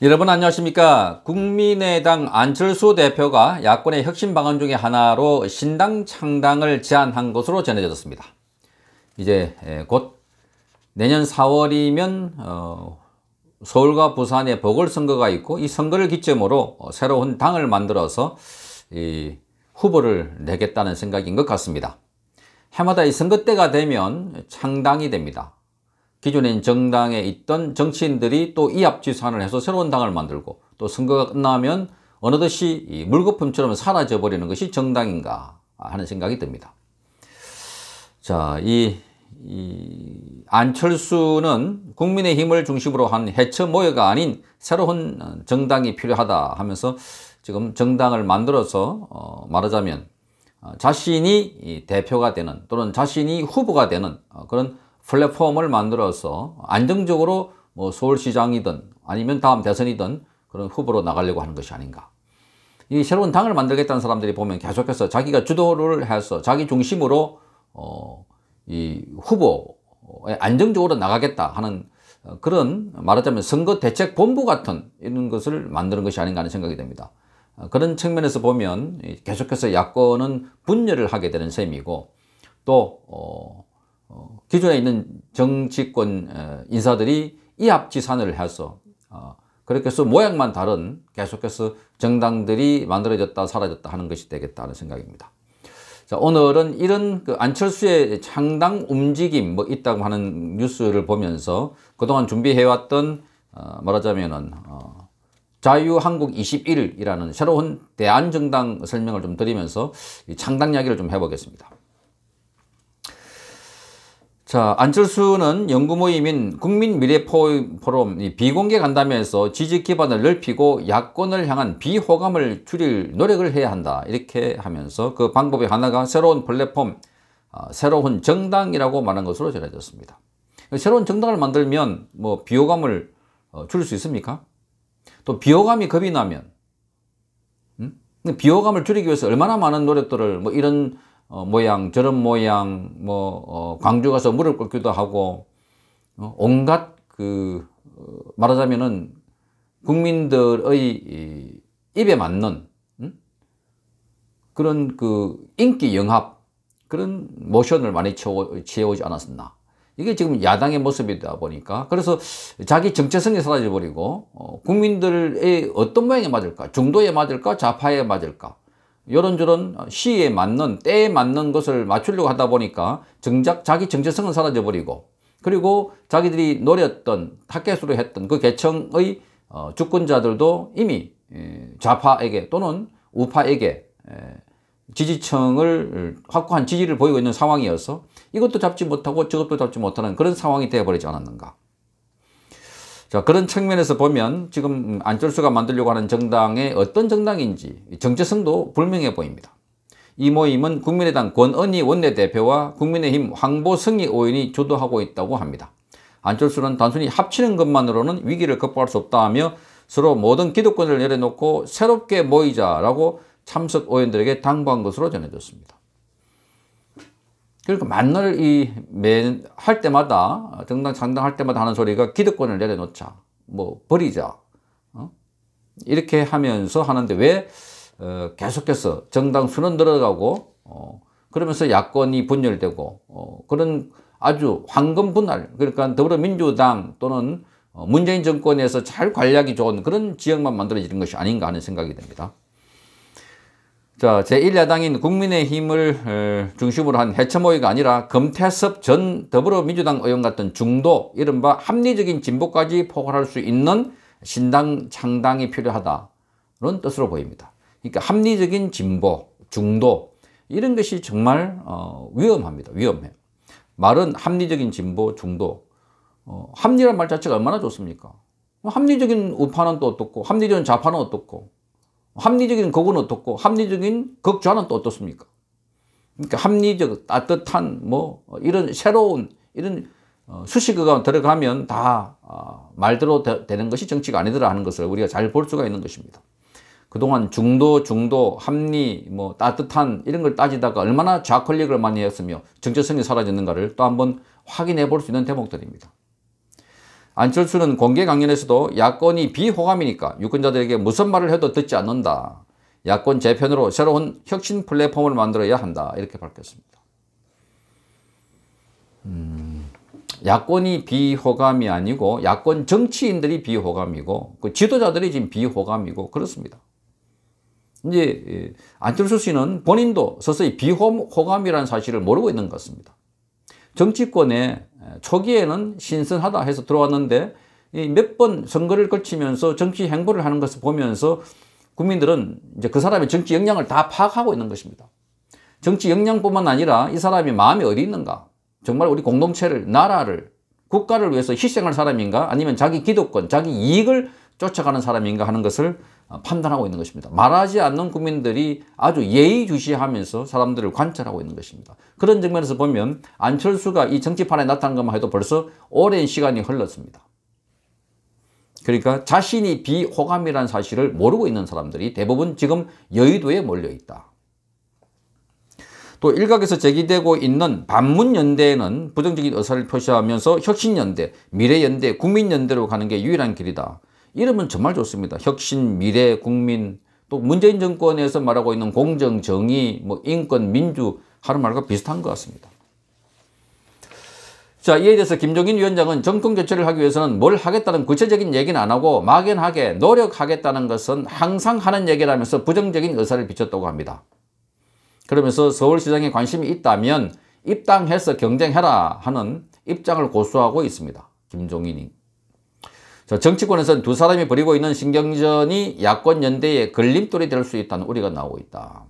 여러분 안녕하십니까 국민의당 안철수 대표가 야권의 혁신 방안 중의 하나로 신당 창당을 제안한 것으로 전해졌습니다 이제 예, 곧 내년 4월이면 어, 서울과 부산의 보궐선거가 있고 이 선거를 기점으로 새로운 당을 만들어서 후보를 내겠다는 생각인 것 같습니다 해마다 이 선거 때가 되면 창당이 됩니다 기존인 정당에 있던 정치인들이 또이합지산을 해서 새로운 당을 만들고 또 선거가 끝나면 어느덧이 물거품처럼 사라져버리는 것이 정당인가 하는 생각이 듭니다. 자, 이, 이 안철수는 국민의힘을 중심으로 한 해처 모여가 아닌 새로운 정당이 필요하다 하면서 지금 정당을 만들어서 어, 말하자면 어, 자신이 대표가 되는 또는 자신이 후보가 되는 어, 그런 플랫폼을 만들어서 안정적으로 뭐 서울시장이든 아니면 다음 대선이든 그런 후보로 나가려고 하는 것이 아닌가. 이 새로운 당을 만들겠다는 사람들이 보면 계속해서 자기가 주도를 해서 자기 중심으로 어, 이 후보에 안정적으로 나가겠다 하는 어, 그런 말하자면 선거 대책 본부 같은 이런 것을 만드는 것이 아닌가 하는 생각이 됩니다. 어, 그런 측면에서 보면 계속해서 야권은 분열을 하게 되는 셈이고 또 어, 어, 기존에 있는 정치권 어, 인사들이 이합지산을 해서 어, 그렇게 해서 모양만 다른 계속해서 정당들이 만들어졌다 사라졌다 하는 것이 되겠다는 생각입니다. 자, 오늘은 이런 그 안철수의 창당 움직임 뭐 있다고 하는 뉴스를 보면서 그동안 준비해왔던 어, 말하자면은 어, 자유한국 21이라는 새로운 대안정당 설명을 좀 드리면서 이 창당 이야기를 좀 해보겠습니다. 자, 안철수는 연구 모임인 국민미래포럼 비공개 간담회에서 지지 기반을 넓히고 야권을 향한 비호감을 줄일 노력을 해야 한다. 이렇게 하면서 그 방법의 하나가 새로운 플랫폼, 아, 새로운 정당이라고 말한 것으로 전해졌습니다. 새로운 정당을 만들면 뭐 비호감을 어, 줄일 수 있습니까? 또 비호감이 겁이 나면 음? 비호감을 줄이기 위해서 얼마나 많은 노력들을 뭐 이런 어, 모양 저런 모양 뭐 어, 광주 가서 무릎 꿇기도 하고 어, 온갖 그 어, 말하자면은 국민들의 입에 맞는 음? 그런 그 인기 영합 그런 모션을 많이 채워, 우지 않았었나 이게 지금 야당의 모습이다 보니까 그래서 자기 정체성이 사라져 버리고 어, 국민들의 어떤 모양에 맞을까 중도에 맞을까 좌파에 맞을까 요런저런 시에 맞는 때에 맞는 것을 맞추려고 하다 보니까 정작 자기 정체성은 사라져 버리고 그리고 자기들이 노렸던 학계수로 했던 그 계층의 어, 주권자들도 이미 예, 좌파에게 또는 우파에게 에, 예, 지지층을 확고한 지지를 보이고 있는 상황이어서 이것도 잡지 못하고 저것도 잡지 못하는 그런 상황이 되어버리지 않았는가 자 그런 측면에서 보면 지금 안철수가 만들려고 하는 정당의 어떤 정당인지 정체성도 불명해 보입니다. 이 모임은 국민의당 권은희 원내대표와 국민의힘 황보승희 의원이 주도하고 있다고 합니다. 안철수는 단순히 합치는 것만으로는 위기를 극복할 수 없다며 서로 모든 기득권을 내려놓고 새롭게 모이자라고 참석 의원들에게 당부한 것으로 전해졌습니다. 그러니까 만날 이, 맨 할 때마다, 정당, 창당 할 때마다 하는 소리가 기득권을 내려놓자. 뭐, 버리자. 어? 이렇게 하면서 하는데 왜, 어, 계속해서 정당 수는 늘어가고, 어, 그러면서 야권이 분열되고, 어, 그런 아주 황금 분할, 그러니까 더불어민주당 또는 어, 문재인 정권에서 잘 관리하기 좋은 그런 지역만 만들어지는 것이 아닌가 하는 생각이 듭니다. 자, 제1야당인 국민의힘을 어, 중심으로 한해체모의가 아니라 검태섭 전 더불어민주당 의원 같은 중도, 이른바 합리적인 진보까지 포괄할 수 있는 신당 창당이 필요하다는 뜻으로 보입니다. 그러니까 합리적인 진보, 중도, 이런 것이 정말 어, 위험합니다. 위험해. 말은 합리적인 진보, 중도. 어, 합리란 말 자체가 얼마나 좋습니까? 뭐 합리적인 우파는 또 어떻고, 합리적인 좌파는 어떻고, 합리적인 극은 어떻고 합리적인 극좌는 또 어떻습니까? 그러니까 합리적, 따뜻한 뭐 이런 새로운 이런 어, 수식어가 들어가면 다 아, 말대로 되는 것이 정치가 아니더라 하는 것을 우리가 잘 볼 수가 있는 것입니다. 그동안 중도, 중도, 합리, 뭐 따뜻한 이런 걸 따지다가 얼마나 좌권력을 많이 했으며 정체성이 사라졌는가를 또 한번 확인해 볼 수 있는 대목들입니다. 안철수는 공개 강연에서도 야권이 비호감이니까 유권자들에게 무슨 말을 해도 듣지 않는다. 야권 재편으로 새로운 혁신 플랫폼을 만들어야 한다. 이렇게 밝혔습니다. 음, 야권이 비호감이 아니고 야권 정치인들이 비호감이고 그 지도자들이 지금 비호감이고 그렇습니다. 이제 예, 안철수 씨는 본인도 서서히 비호감이라는 사실을 모르고 있는 것 같습니다. 정치권에 초기에는 신선하다 해서 들어왔는데 몇 번 선거를 거치면서 정치 행보를 하는 것을 보면서 국민들은 이제 그 사람의 정치 역량을 다 파악하고 있는 것입니다. 정치 역량뿐만 아니라 이 사람이 마음이 어디 있는가 정말 우리 공동체를 나라를 국가를 위해서 희생할 사람인가 아니면 자기 기득권 자기 이익을 쫓아가는 사람인가 하는 것을 어, 판단하고 있는 것입니다. 말하지 않는 국민들이 아주 예의주시하면서 사람들을 관찰하고 있는 것입니다. 그런 측면에서 보면 안철수가 이 정치판에 나타난 것만 해도 벌써 오랜 시간이 흘렀습니다. 그러니까 자신이 비호감이라는 사실을 모르고 있는 사람들이 대부분 지금 여의도에 몰려있다. 또 일각에서 제기되고 있는 반문연대에는 부정적인 의사를 표시하면서 혁신연대, 미래연대, 국민연대로 가는 게 유일한 길이다. 이름은 정말 좋습니다. 혁신, 미래, 국민, 또 문재인 정권에서 말하고 있는 공정, 정의, 뭐 인권, 민주 하는 말과 비슷한 것 같습니다. 자, 이에 대해서 김종인 위원장은 정권 교체를 하기 위해서는 뭘 하겠다는 구체적인 얘기는 안 하고 막연하게 노력하겠다는 것은 항상 하는 얘기라면서 부정적인 의사를 비쳤다고 합니다. 그러면서 서울시장에 관심이 있다면 입당해서 경쟁해라 하는 입장을 고수하고 있습니다. 김종인이. 정치권에서는 두 사람이 벌이고 있는 신경전이 야권 연대의 걸림돌이 될 수 있다는 우려가 나오고 있다.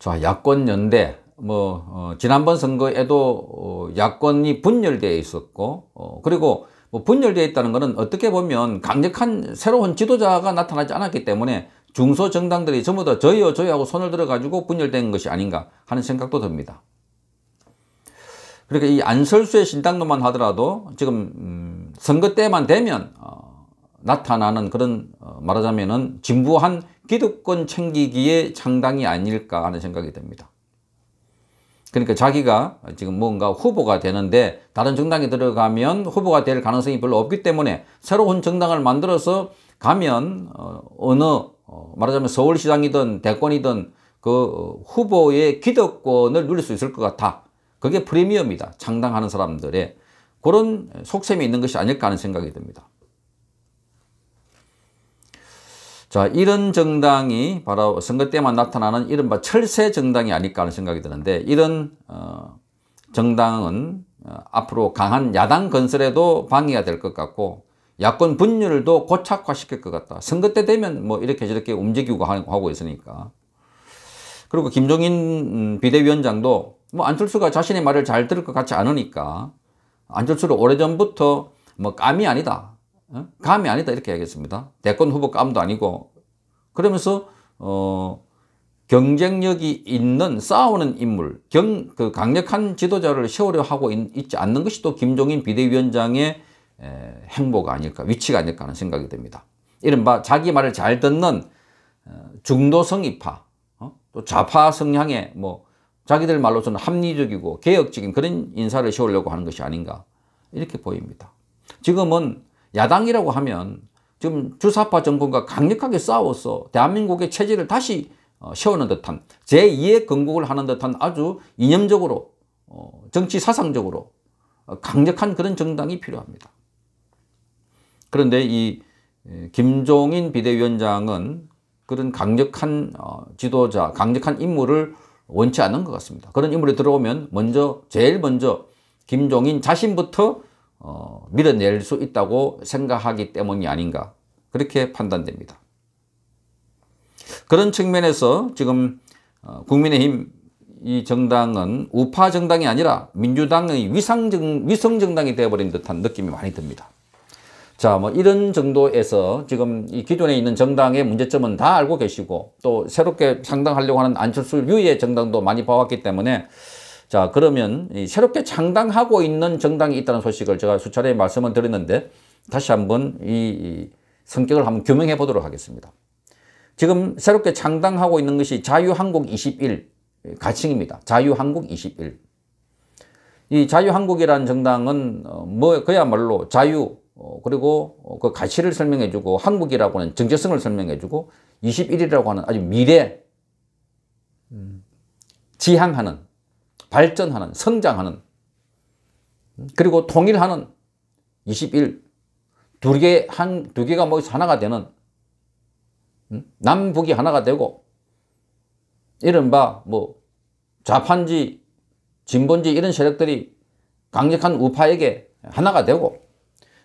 자, 야권 연대. 뭐 어, 지난번 선거에도 어, 야권이 분열되어 있었고 어, 그리고 뭐 분열되어 있다는 것은 어떻게 보면 강력한 새로운 지도자가 나타나지 않았기 때문에 중소정당들이 전부 다 저희요 저희하고 손을 들어가지고 분열된 것이 아닌가 하는 생각도 듭니다. 그러니까 이안설수의 신당론만 하더라도 지금 음, 선거 때만 되면 어, 나타나는 그런 어, 말하자면은 진부한 기득권 챙기기의 창당이 아닐까 하는 생각이 듭니다. 그러니까 자기가 지금 뭔가 후보가 되는데 다른 정당에 들어가면 후보가 될 가능성이 별로 없기 때문에 새로운 정당을 만들어서 가면 어, 느 어, 말하자면 서울시장이든 대권이든 그 후보의 기득권을 누릴 수 있을 것 같아. 그게 프리미엄이다. 창당하는 사람들의 그런 속셈이 있는 것이 아닐까 하는 생각이 듭니다. 자, 이런 정당이 바로 선거 때만 나타나는 이른바 철새 정당이 아닐까 하는 생각이 드는데 이런 어, 정당은 어, 앞으로 강한 야당 건설에도 방해가 될 것 같고 야권 분열도 고착화시킬 것 같다. 선거 때 되면 뭐 이렇게 저렇게 움직이고 하고 있으니까. 그리고 김종인 음, 비대위원장도 뭐 안철수가 자신의 말을 잘 들을 것 같지 않으니까 안철수를 오래전부터 뭐 감이 아니다. 어? 감이 아니다 이렇게 얘기했습니다. 대권 후보 감도 아니고 그러면서 어 경쟁력이 있는 싸우는 인물, 경, 그 강력한 지도자를 세우려 하고 있, 지 않는 것이 또 김종인 비대위원장의 에, 행보가 아닐까, 위치가 아닐까 하는 생각이 듭니다. 이른바 자기 말을 잘 듣는 어, 중도성이파, 어? 또 좌파 성향의 뭐 자기들 말로서는 합리적이고 개혁적인 그런 인사를 세우려고 하는 것이 아닌가 이렇게 보입니다. 지금은 야당이라고 하면 지금 주사파 정권과 강력하게 싸워서 대한민국의 체제를 다시 어, 세우는 듯한 제2의 건국을 하는 듯한 아주 이념적으로 어, 정치 사상적으로 어, 강력한 그런 정당이 필요합니다. 그런데 이 김종인 비대위원장은 그런 강력한 지도자, 강력한 인물을 원치 않는 것 같습니다. 그런 인물이 들어오면 먼저 제일 먼저 김종인 자신부터 어, 밀어낼 수 있다고 생각하기 때문이 아닌가 그렇게 판단됩니다. 그런 측면에서 지금 어, 국민의힘 이 정당은 우파 정당이 아니라 민주당의 위상 위성 정당이 되어버린 듯한 느낌이 많이 듭니다. 자, 뭐 이런 정도에서 지금 이 기존에 있는 정당의 문제점은 다 알고 계시고 또 새롭게 창당하려고 하는 안철수 유의 정당도 많이 봐왔기 때문에 자, 그러면 이 새롭게 창당하고 있는 정당이 있다는 소식을 제가 수차례 말씀을 드렸는데 다시 한번 이 성격을 한번 규명해 보도록 하겠습니다. 지금 새롭게 창당하고 있는 것이 자유한국 21 가칭입니다. 자유한국 21. 이 자유한국이라는 정당은 어, 뭐 그야말로 자유 어, 그리고 그 가치를 설명해주고 한국이라고 하는 정체성을 설명해주고 21이라고 하는 아주 미래 음. 지향하는 발전하는 성장하는 그리고 통일하는 21 두 개, 한, 두 개가 모여서 하나가 되는 음? 남북이 하나가 되고 이른바 뭐 좌판지 진본지 이런 세력들이 강력한 우파에게 하나가 되고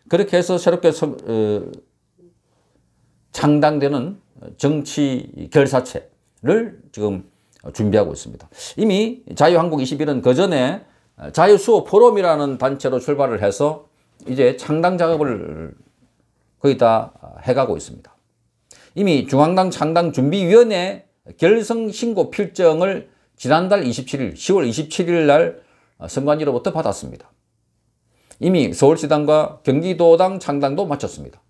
그렇게 해서 새롭게 성, 어, 창당되는 정치 결사체를 지금 준비하고 있습니다. 이미 자유한국 21은 그 전에 자유수호 포럼이라는 단체로 출발을 해서 이제 창당 작업을 거의 다 해가고 있습니다. 이미 중앙당 창당 준비위원회 결성 신고 필정을 지난달 27일, 10월 27일 날 선관위로부터 받았습니다. 이미 서울시당과 경기도당 창당도 마쳤습니다.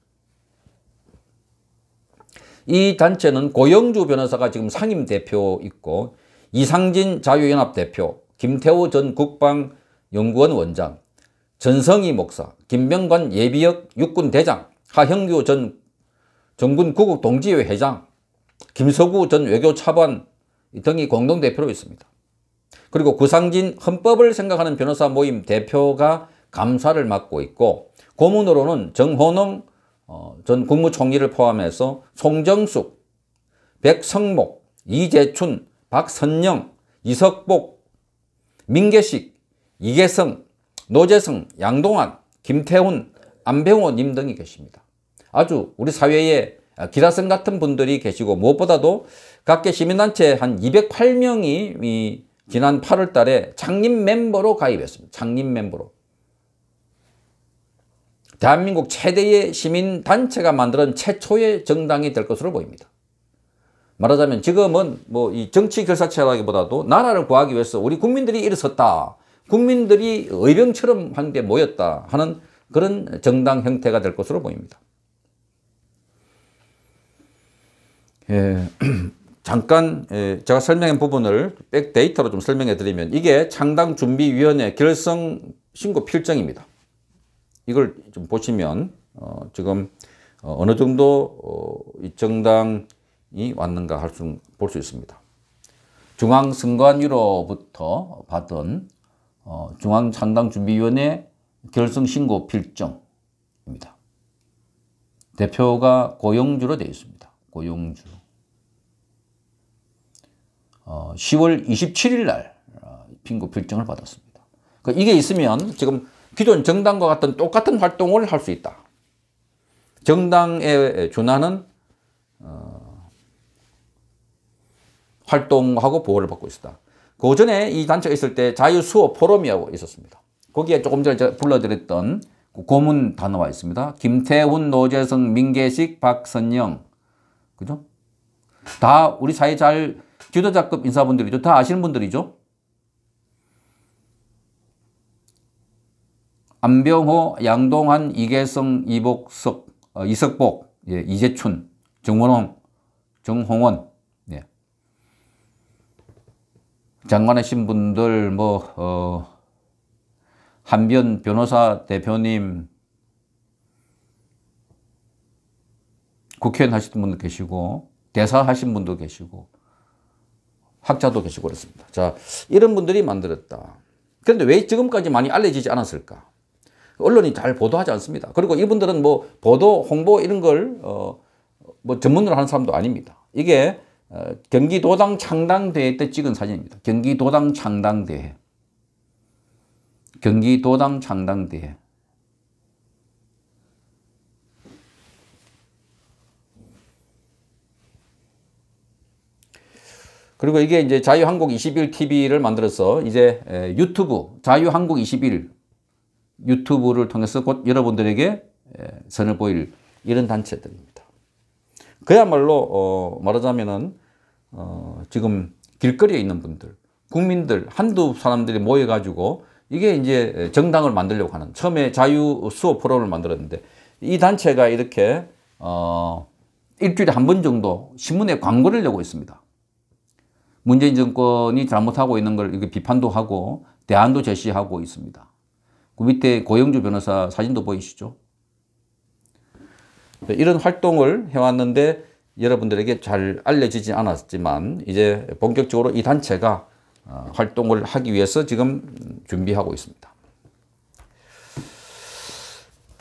이 단체는 고영주 변호사가 지금 상임대표 있고 이상진 자유연합 대표, 김태호 전 국방연구원 원장, 전성희 목사, 김병관 예비역 육군대장, 하형규 전 전군 구국 동지회 회장, 김서구 전 외교차관 등이 공동대표로 있습니다. 그리고 구상진 헌법을 생각하는 변호사 모임 대표가 감사를 맡고 있고 고문으로는 정호농 어, 전 국무총리를 포함해서 송정숙, 백성목, 이재춘, 박선영, 이석복, 민계식, 이계성, 노재성, 양동환, 김태훈, 안병호님 등이 계십니다. 아주 우리 사회에 기라성 같은 분들이 계시고 무엇보다도 각계 시민단체 한 208명이 지난 8월 달에 장립 멤버로 가입했습니다. 장립 멤버로. 대한민국 최대의 시민단체가 만든 최초의 정당이 될 것으로 보입니다. 말하자면 지금은 뭐 이 정치 결사체라기보다도 나라를 구하기 위해서 우리 국민들이 일어섰다. 국민들이 의병처럼 한데 모였다 하는 그런 정당 형태가 될 것으로 보입니다. 예, 잠깐 예, 제가 설명한 부분을 백데이터로 좀 설명해 드리면 이게 창당준비위원회 결성 신고 필정입니다. 이걸 좀 보시면 어, 지금 어, 어느 정도 어, 이 정당이 왔는가 할 수 볼 수 있습니다. 중앙선관위로부터 받은 어, 중앙창당준비위원회 결성신고 필정입니다. 대표가 고용주로 되어 있습니다. 고용주. 어, 10월 27일 날 어, 핑고 필정을 받았습니다. 그러니까 이게 있으면 지금 기존 정당과 같은 똑같은 활동을 할 수 있다. 정당에 준하는 어, 활동하고 보호를 받고 있었다. 그 전에 이 단체가 있을 때 자유수업 포럼이라고 있었습니다. 거기에 조금 전에 제가 불러드렸던 그 고문 단어가 있습니다. 김태훈, 노재성, 민계식, 박선영. 그죠? 다 우리 사회 잘 지도자급 인사분들이죠. 다 아시는 분들이죠. 안병호, 양동환, 이계성, 이복석, 어, 이석복, 예, 이재춘, 정원홍, 정홍원, 예. 장관하신 분들, 뭐, 어, 한변 변호사 대표님, 국회의원 하시는 분도 계시고, 대사 하신 분도 계시고, 학자도 계시고 그렇습니다. 자, 이런 분들이 만들었다. 그런데 왜 지금까지 많이 알려지지 않았을까? 언론이 잘 보도하지 않습니다. 그리고 이분들은 뭐 보도, 홍보 이런 걸, 어, 뭐 전문으로 하는 사람도 아닙니다. 이게 어, 경기도당 창당대회 때 찍은 사진입니다. 경기도당 창당대회. 경기도당 창당대회. 그리고 이게 이제 자유한국 21TV를 만들어서 이제 유튜브 자유한국 21 유튜브를 통해서 곧 여러분들에게 예, 선을 보일 이런 단체들입니다. 그야말로 어 말하자면은 어 지금 길거리에 있는 분들, 국민들 한두 사람들이 모여 가지고 이게 이제 정당을 만들려고 하는 처음에 자유 수호 포럼을 만들었는데 이 단체가 이렇게 어 일주일에 한 번 정도 신문에 광고를 내고 있습니다. 문재인 정권이 잘못하고 있는 걸 이렇게 비판도 하고 대안도 제시하고 있습니다. 그 밑에 고영주 변호사 사진도 보이시죠? 네, 이런 활동을 해왔는데 여러분들에게 잘 알려지지 않았지만 이제 본격적으로 이 단체가 어, 활동을 하기 위해서 지금 준비하고 있습니다.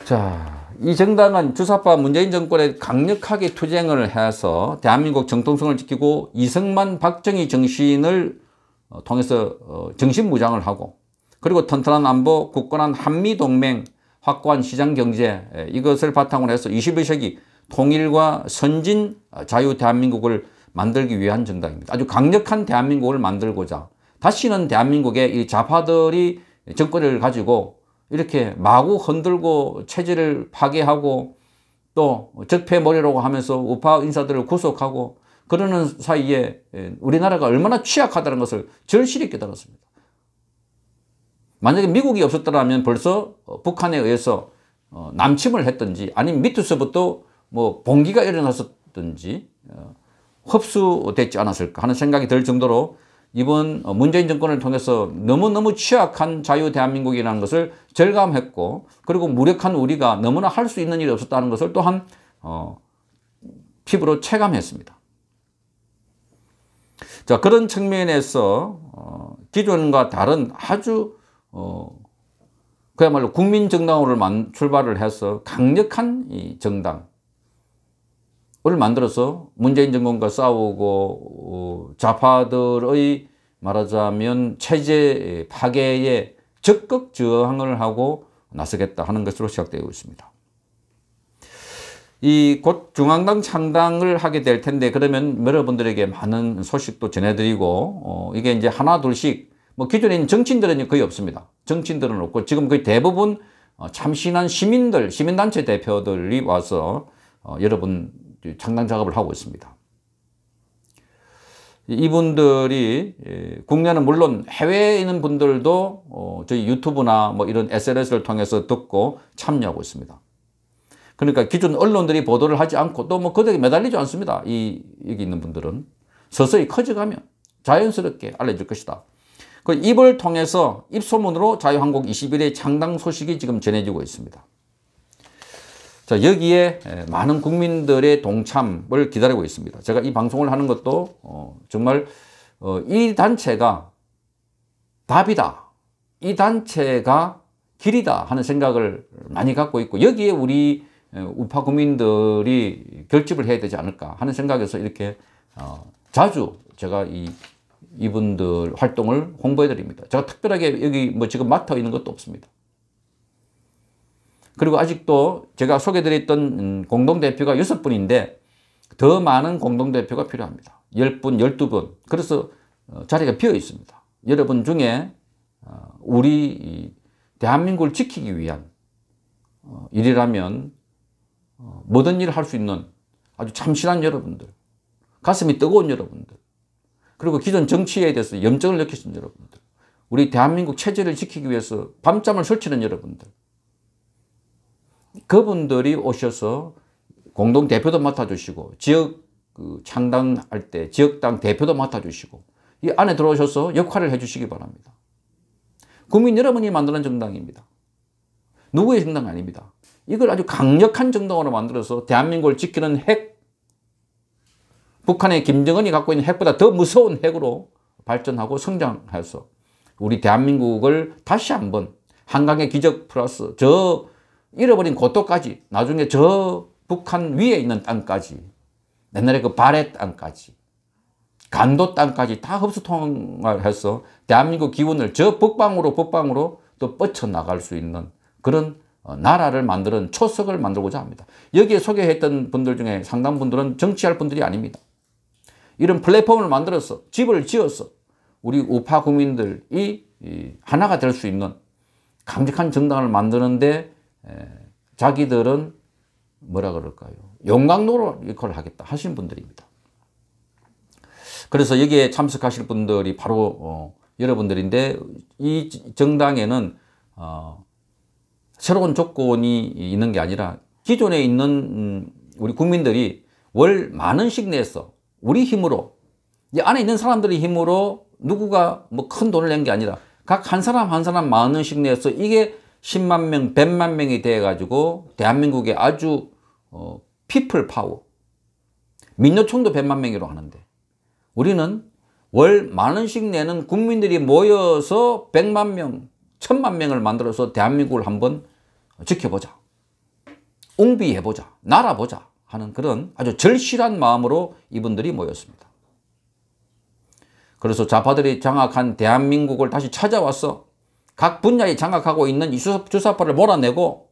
자, 이 정당은 주사파 문재인 정권에 강력하게 투쟁을 해서 대한민국 정통성을 지키고 이승만 박정희 정신을 어, 통해서 어, 정신무장을 하고 그리고 튼튼한 안보, 굳건한 한미동맹, 확고한 시장경제 예, 이것을 바탕으로 해서 21세기 통일과 선진 어, 자유 대한민국을 만들기 위한 정당입니다. 아주 강력한 대한민국을 만들고자 다시는 대한민국의 이 좌파들이 정권을 가지고 이렇게 마구 흔들고 체제를 파괴하고 또 적폐머리라고 하면서 우파 인사들을 구속하고 그러는 사이에 예, 우리나라가 얼마나 취약하다는 것을 절실히 깨달았습니다. 만약에 미국이 없었더라면 벌써 어, 북한에 의해서 어, 남침을 했든지 아니면 밑에서부터 뭐 봉기가 일어났었든지 어, 흡수됐지 않았을까 하는 생각이 들 정도로 이번 문재인 정권을 통해서 너무너무 취약한 자유대한민국이라는 것을 절감했고 그리고 무력한 우리가 너무나 할 수 있는 일이 없었다는 것을 또한 어, 피부로 체감했습니다. 자 그런 측면에서 어, 기존과 다른 아주 어, 그야말로 국민정당으로 만, 출발을 해서 강력한 이 정당, 을 만들어서 문재인 정권과 싸우고 어, 좌파들의 말하자면 체제 파괴에 적극 저항을 하고 나서겠다 하는 것으로 시작되고 있습니다. 이 곧 중앙당 창당을 하게 될 텐데 그러면 여러분들에게 많은 소식도 전해드리고 어 이게 이제 하나 둘씩 뭐 기존인 정치인들은 거의 없습니다. 정치인들은 없고 지금 거의 대부분 어, 참신한 시민들, 시민단체 대표들이 와서 어, 여러분 창당 작업을 하고 있습니다. 이분들이 예, 국내는 물론 해외에 있는 분들도 어, 저희 유튜브나 뭐 이런 SNS를 통해서 듣고 참여하고 있습니다. 그러니까 기존 언론들이 보도를 하지 않고 또뭐 그들에 매달리지 않습니다. 이 여기 있는 분들은 서서히 커져가면 자연스럽게 알려질 것이다. 그 입을 통해서 입소문으로 자유한국 21의 창당 소식이 지금 전해지고 있습니다. 자, 여기에 많은 국민들의 동참을 기다리고 있습니다. 제가 이 방송을 하는 것도 어, 정말 어, 이 단체가 답이다. 이 단체가 길이다 하는 생각을 많이 갖고 있고 여기에 우리 우파 국민들이 결집을 해야 되지 않을까 하는 생각에서 이렇게 어, 자주 제가 이 이분들 활동을 홍보해 드립니다. 제가 특별하게 여기 뭐 지금 맡아 있는 것도 없습니다. 그리고 아직도 제가 소개 드렸던 음, 공동대표가 6분인데 더 많은 공동대표가 필요합니다. 10분, 12분. 그래서 어, 자리가 비어 있습니다. 여러분 중에 어, 우리 대한민국을 지키기 위한 어, 일이라면 모든 일을 할 수 있는 아주 참신한 여러분들, 가슴이 뜨거운 여러분들, 그리고 기존 정치에 대해서 염증을 느끼신 여러분들, 우리 대한민국 체제를 지키기 위해서 밤잠을 설치는 여러분들, 그분들이 오셔서 공동 대표도 맡아주시고 지역 그 창당할 때 지역당 대표도 맡아주시고 이 안에 들어오셔서 역할을 해주시기 바랍니다. 국민 여러분이 만드는 정당입니다. 누구의 정당 아닙니다. 이걸 아주 강력한 정당으로 만들어서 대한민국을 지키는 핵 북한의 김정은이 갖고 있는 핵보다 더 무서운 핵으로 발전하고 성장해서 우리 대한민국을 다시 한번 한강의 기적 플러스 저 잃어버린 고도까지 나중에 저 북한 위에 있는 땅까지 옛날에 그 발해 땅까지 간도 땅까지 다 흡수통을 해서 대한민국 기운을 저 북방으로 북방으로 또 뻗쳐나갈 수 있는 그런 어, 나라를 만드는 초석을 만들고자 합니다. 여기에 소개했던 분들 중에 상당 분들은 정치할 분들이 아닙니다. 이런 플랫폼을 만들어서 집을 지어서 우리 우파 국민들이 하나가 될 수 있는 강직한 정당을 만드는데 자기들은 뭐라 그럴까요? 용광로로 역할을 하겠다 하신 분들입니다. 그래서 여기에 참석하실 분들이 바로 어, 여러분들인데 이 정당에는 어, 새로운 조건이 있는 게 아니라 기존에 있는 음, 우리 국민들이 월만 원씩 내서 우리 힘으로 이 안에 있는 사람들의 힘으로 누구가 뭐 큰 돈을 낸 게 아니라 각 한 사람 한 사람 만 원씩 내서 이게 10만 명, 100만 명이 돼가지고 대한민국의 아주 어, 피플 파워 민노총도 100만 명이라고 하는데 우리는 월 만 원씩 내는 국민들이 모여서 100만 명, 1000만 명을 만들어서 대한민국을 한번 지켜보자. 웅비해보자 날아보자. 하는 그런 아주 절실한 마음으로 이분들이 모였습니다. 그래서 좌파들이 장악한 대한민국을 다시 찾아와서 각 분야에 장악하고 있는 이 주사파를 몰아내고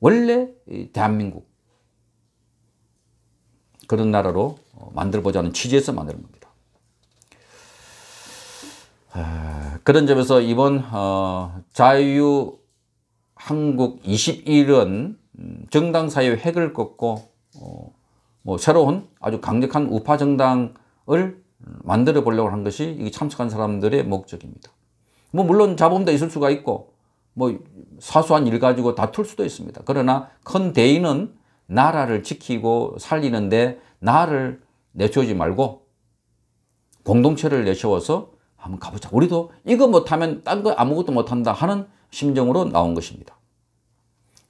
원래 대한민국 그런 나라로 만들보자는 취지에서 만드는 겁니다. 아, 그런 점에서 이번 어, 자유한국 21은 음, 정당 사이의 핵을 꺾고 어, 뭐 새로운 아주 강력한 우파 정당을 만들어 보려고 한 것이 이 참석한 사람들의 목적입니다. 뭐 물론 자본도 있을 수가 있고 뭐 사소한 일 가지고 다툴 수도 있습니다. 그러나 큰 대의는 나라를 지키고 살리는데 나를 내세우지 말고 공동체를 내세워서 한번 가보자. 우리도 이거 못하면 딴 거 아무것도 못한다 하는 심정으로 나온 것입니다.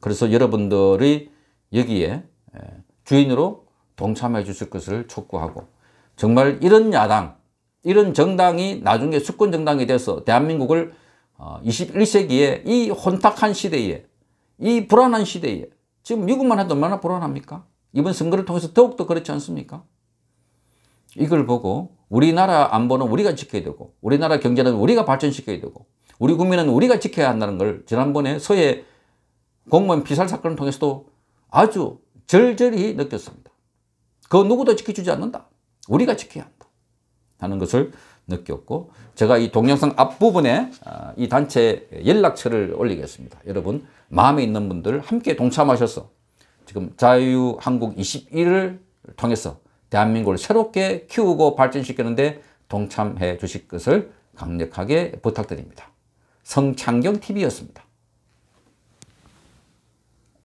그래서 여러분들이 여기에 예, 주인으로 동참해 주실 것을 촉구하고 정말 이런 야당, 이런 정당이 나중에 수권 정당이 돼서 대한민국을 21세기에 어, 이 혼탁한 시대에 이 불안한 시대에 지금 미국만 해도 얼마나 불안합니까? 이번 선거를 통해서 더욱더 그렇지 않습니까? 이걸 보고 우리나라 안보는 우리가 지켜야 되고 우리나라 경제는 우리가 발전시켜야 되고 우리 국민은 우리가 지켜야 한다는 걸 지난번에 서해 공무원 피살 사건을 통해서도 아주 절절히 느꼈습니다. 그 누구도 지켜주지 않는다. 우리가 지켜야 한다. 하는 것을 느꼈고 제가 이 동영상 앞부분에 아, 이 단체 연락처를 올리겠습니다. 여러분 마음에 있는 분들 함께 동참하셔서 지금 자유한국21을 통해서 대한민국을 새롭게 키우고 발전시키는데 동참해 주실 것을 강력하게 부탁드립니다. 성창경TV였습니다.